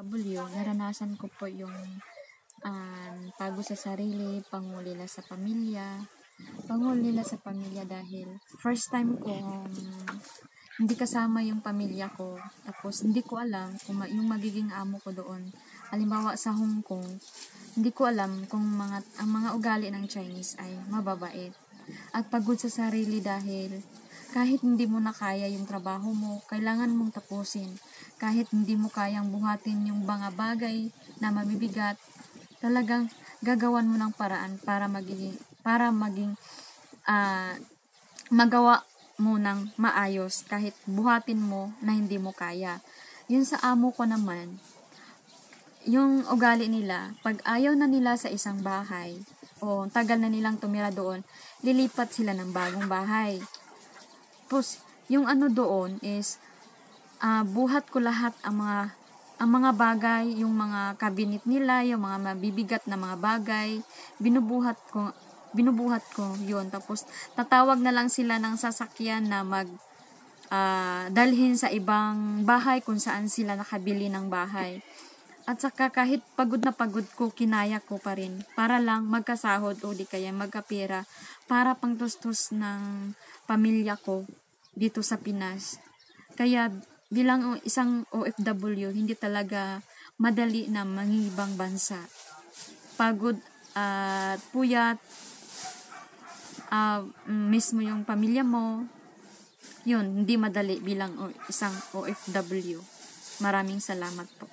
Kabulyo, naranasan ko po yung um, pago sa sarili, pangulila sa pamilya, pangulila sa pamilya dahil first time ko um, hindi kasama yung pamilya ko. Tapos, hindi ko alam kung ma- yung magiging amo ko doon. Halimbawa, sa Hong Kong, hindi ko alam kung mga, ang mga ugali ng Chinese ay mababait. At pagod sa sarili dahil kahit hindi mo na kaya yung trabaho mo, kailangan mong tapusin. Kahit hindi mo kayang buhatin yung mga bagay na mabibigat, talagang gagawan mo ng paraan para maging para maging uh, magawa mo ng maayos kahit buhatin mo na hindi mo kaya. Yun sa amo ko naman, yung ugali nila, pag ayaw na nila sa isang bahay, o tagal na nilang tumira doon, lilipat sila ng bagong bahay. Tapos, yung ano doon is, uh, buhat ko lahat ang mga, ang mga bagay, yung mga cabinet nila, yung mga mabibigat na mga bagay, binubuhat ko, binubuhat ko yun. Tapos, tatawag na lang sila ng sasakyan na mag, uh, dalhin sa ibang bahay kung saan sila nakabili ng bahay. At saka kahit pagod na pagod ko, kinaya ko pa rin. Para lang magkasahod o di kaya magkapira para pangtustos ng pamilya ko dito sa Pinas. Kaya bilang isang OFW, hindi talaga madali na mangibang bansa. Pagod at uh, puyat, uh, mismo yung pamilya mo, yun, hindi madali bilang isang OFW. Maraming salamat po.